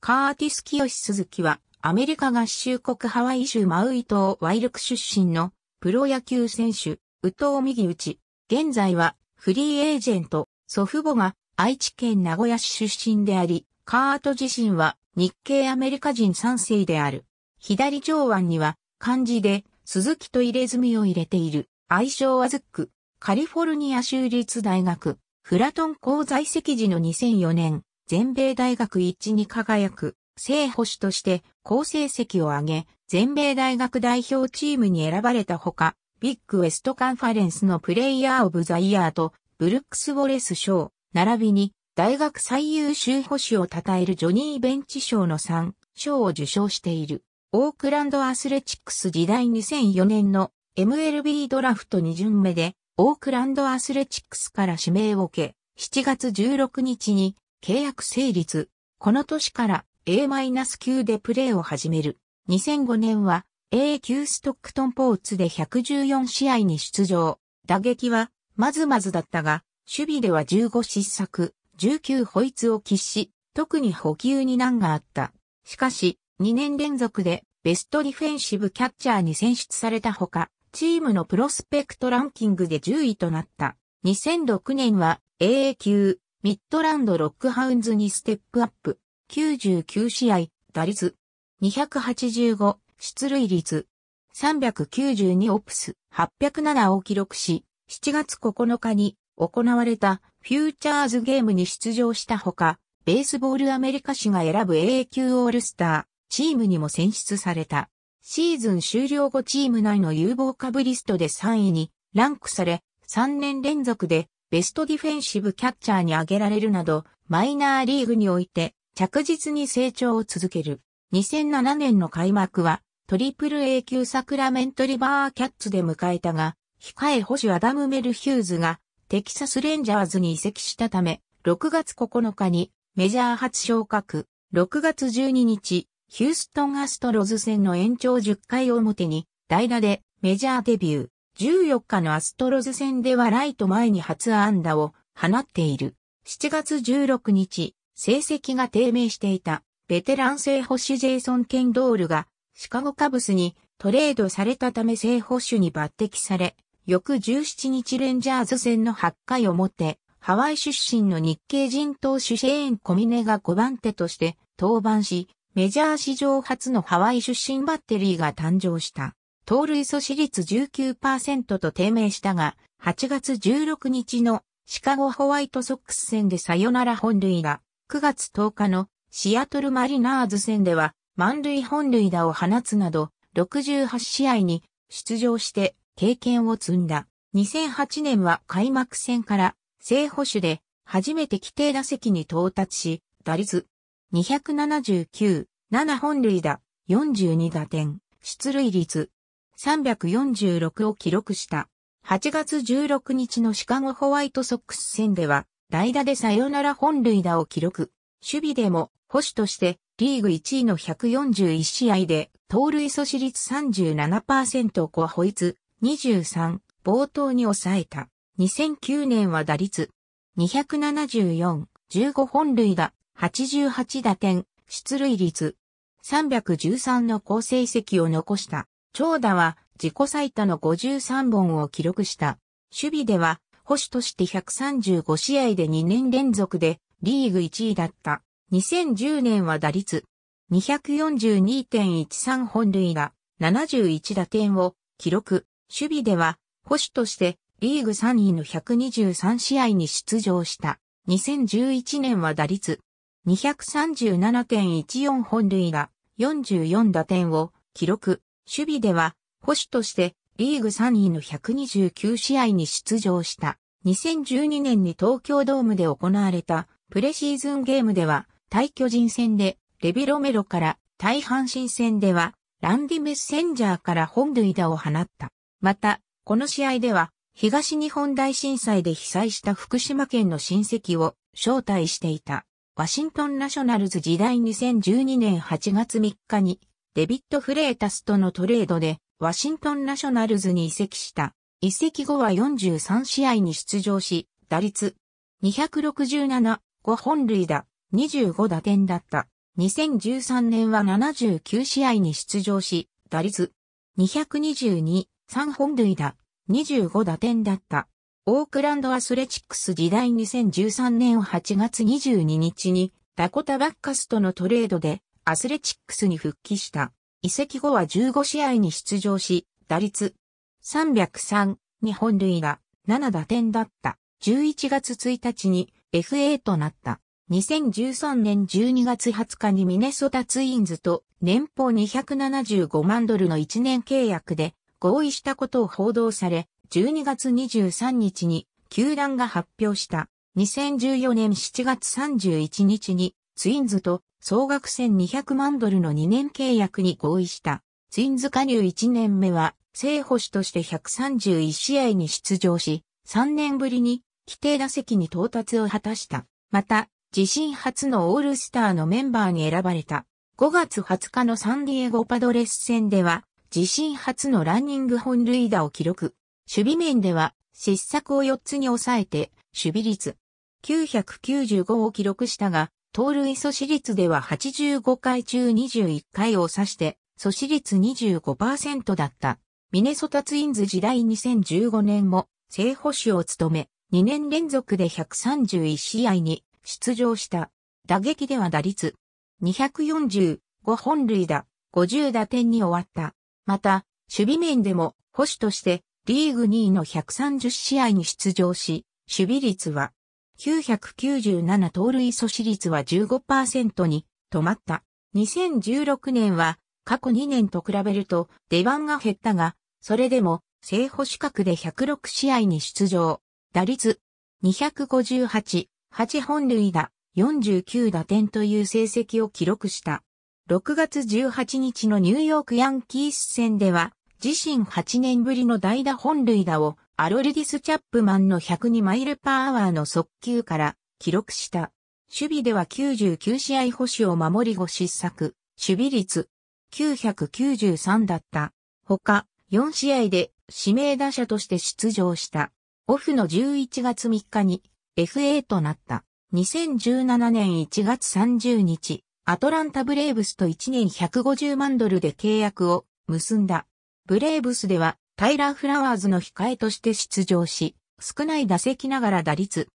カーティス・キヨシ・鈴木は、アメリカ合衆国ハワイ州マウイ島ワイルク出身のプロ野球選手、宇藤右内。現在はフリーエージェント、祖父母が愛知県名古屋市出身であり、カート自身は日系アメリカ人3世である。左上腕には漢字で鈴木と入れ墨を入れている。愛称はズック、カリフォルニア州立大学、フラトン校在籍時の2004年、全米大学一致に輝く正捕手として好成績を挙げ、全米大学代表チームに選ばれたほか、ビッグウェストカンファレンスのプレイヤーオブザイヤーと、ブルックス・ウォレス賞、並びに大学最優秀保守を称えるジョニー・ベンチ賞の3賞を受賞している。オークランドアスレチックス時代2004年の MLB ドラフト2巡目で、オークランドアスレチックスから指名を受け、7月16日に契約成立。この年から A-9 でプレーを始める。2005年は A 級ストックトンポーツで114試合に出場。打撃はまずまずだったが、守備では15失策、19ホイツを喫し、特に補給に難があった。しかし、2年連続でベストディフェンシブキャッチャーに選出されたほか、チームのプロスペクトランキングで10位となった。2006年は AA 級ミッドランドロックハウンズにステップアップ、99試合、打率、285、出塁率、392オプス、807を記録し、7月9日に行われたフューチャーズゲームに出場したほか、ベースボールアメリカ市が選ぶ AA 級オールスター、チームにも選出された。シーズン終了後チーム内の有望株リストで3位にランクされ、3年連続でベストディフェンシブキャッチャーに挙げられるなど、マイナーリーグにおいて着実に成長を続ける。2007年の開幕は、トリプル A 級サクラメントリバーキャッツで迎えたが、控え保守アダム・メル・ヒューズがテキサス・レンジャーズに移籍したため、6月9日にメジャー初昇格、6月12日、ヒューストン・アストロズ戦の延長10回表に代打でメジャーデビュー。14日のアストロズ戦ではライト前に初安打を放っている。7月16日、成績が低迷していたベテラン性保守ジェイソン・ケンドールがシカゴカブスにトレードされたため性保守に抜擢され、翌17日レンジャーズ戦の8回表、ハワイ出身の日系人投手シェーン・コミネが5番手として登板し、メジャー史上初のハワイ出身バッテリーが誕生した。盗塁阻止率19%と低迷したが、8月16日のシカゴホワイトソックス戦でサヨナラ本塁打、9月10日のシアトルマリナーズ戦では満塁本塁打を放つなど、68試合に出場して経験を積んだ。2008年は開幕戦から正捕手で初めて規定打席に到達し、打率279、7本塁打、42打点、出塁率346を記録した。8月16日のシカゴホワイトソックス戦では、代打でサヨナラ本塁打を記録。守備でも、保守として、リーグ1位の141試合で、盗塁阻止率37%をホイツ、23、冒頭に抑えた。2009年は打率、274、15本塁打、88打点、出塁率、313の好成績を残した。長打は自己最多の53本を記録した。守備では、保守として135試合で2年連続でリーグ1位だった。2010年は打率242.13本塁打71打点を記録。守備では保守としてリーグ3位の123試合に出場した。2011年は打率237.14本塁打44打点を記録。守備では、保守としてリーグ3位の129試合に出場した。2012年に東京ドームで行われたプレシーズンゲームでは、対巨人戦でレビロメロから対阪神戦では、ランディ・メッセンジャーから本塁打を放った。また、この試合では、東日本大震災で被災した福島県の親戚を招待していた。ワシントンナショナルズ時代2012年8月3日にデビット・フレータスとのトレードで、ワシントンナショナルズに移籍した。移籍後は43試合に出場し、打率267、5本塁打、25打点だった。2013年は79試合に出場し、打率222、3本塁打、25打点だった。オークランドアスレチックス時代2013年8月22日にダコタ・バッカスとのトレードでアスレチックスに復帰した。移籍後は15試合に出場し、打率303、日本塁打、7打点だった。11月1日に FA となった。2013年12月20日にミネソタツインズと年俸275万ドルの1年契約で合意したことを報道され、12月23日に球団が発表した。2014年7月31日にツインズと総額1200万ドルの2年契約に合意した。ツインズ加入1年目は、正捕手として131試合に出場し、3年ぶりに規定打席に到達を果たした。また、自身初のオールスターのメンバーに選ばれた。5月20日のサンディエゴパドレス戦では、自身初のランニング本塁打を記録。守備面では、失策を4つに抑えて、守備率995を記録したが、盗塁阻止率では85回中21回を指して、阻止率25%だった。ミネソタツインズ時代2015年も正捕手を務め、2年連続で131試合に出場した。打撃では打率245本塁打、50打点に終わった。また、守備面でも捕手としてリーグ2位の130試合に出場し、守備率は997盗塁阻止率は15%に止まった。2016年は過去2年と比べると出番が減ったが、それでも正捕資格で106試合に出場。打率258、8本塁打、49打点という成績を記録した。6月18日のニューヨークヤンキース戦では、自身8年ぶりの代打本塁打をアロルディス・チャップマンの102マイルパーアワーの速球から記録した。守備では99試合保守を守り5失策、守備率993だった。他、4試合で指名打者として出場した。オフの11月3日に FA となった。2017年1月30日、アトランタブレーブスと1年150万ドルで契約を結んだ。ブレーブスではタイラー・フラワーズの控えとして出場し、少ない打席ながら打率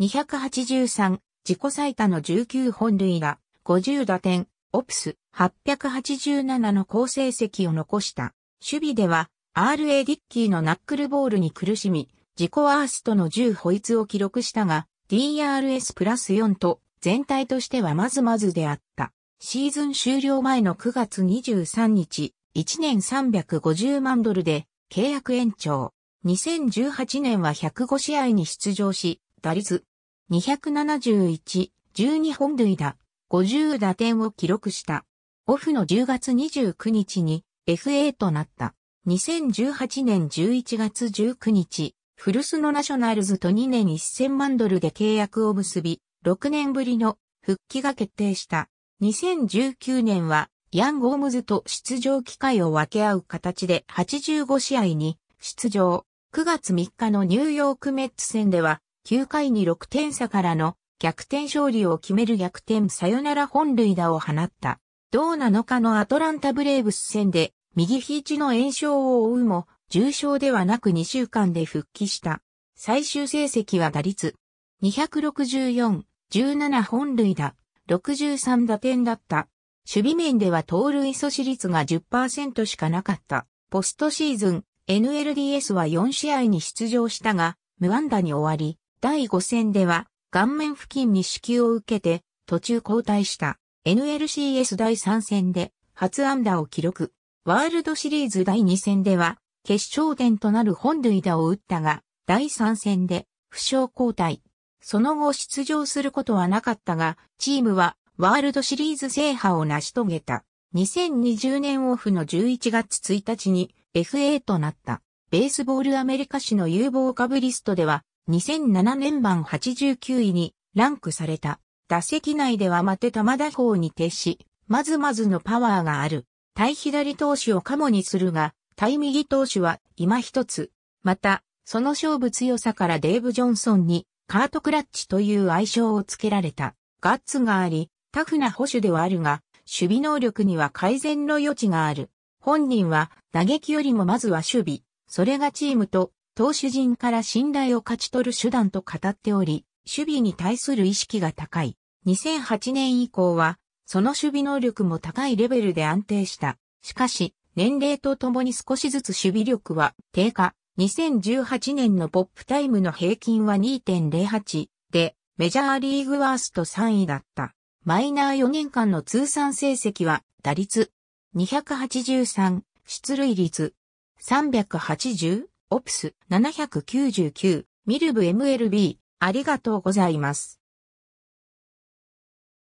283、自己最多の19本塁打、50打点、オプス887の好成績を残した。守備では、RA ディッキーのナックルボールに苦しみ、自己アーストの10ホイツを記録したが、DRS プラス4と全体としてはまずまずであった。シーズン終了前の9月23日、1年350万ドルで契約延長。2018年は105試合に出場し、打率271、12本塁打、50打点を記録した。オフの10月29日に FA となった。2018年11月19日、フルスのナショナルズと2年1000万ドルで契約を結び、6年ぶりの復帰が決定した。2019年はヤン・ゴームズと出場機会を分け合う形で85試合に出場。9月3日のニューヨークメッツ戦では9回に6点差からの逆転勝利を決める逆転サヨナラ本塁打を放った。同7日のアトランタブレーブス戦で右肘の炎症を負うも重症ではなく2週間で復帰した。最終成績は打率264、17本塁打、63打点だった。守備面では盗塁阻止率が10%しかなかった。ポストシーズン、NLDS は4試合に出場したが、無安打に終わり、第5戦では、顔面付近に支給を受けて、途中交代した。NLCS 第3戦で、初安打を記録。ワールドシリーズ第2戦では、決勝点となる本塁打を打ったが、第3戦で、負傷交代。その後出場することはなかったが、チームはワールドシリーズ制覇を成し遂げた。2020年オフの11月1日に FA となった。ベースボールアメリカ市の有望株リストでは2007年版89位にランクされた。打席内では待て玉打法に徹し、まずまずのパワーがある。対左投手をカモにするが、対右投手は今一つ。また、その勝負強さからデーブ・ジョンソンにカートクラッチという愛称をつけられた。ガッツがあり、タフな保守ではあるが、守備能力には改善の余地がある。本人は打撃よりもまずは守備、それがチームと投手陣から信頼を勝ち取る手段と語っており、守備に対する意識が高い。2008年以降は、その守備能力も高いレベルで安定した。しかし、年齢とともに少しずつ守備力は低下。2018年のポップタイムの平均は2.08で、メジャーリーグワースト3位だった。マイナー4年間の通算成績は、打率283、出塁率380、オプス799、ミルブ MLB、ありがとうございます。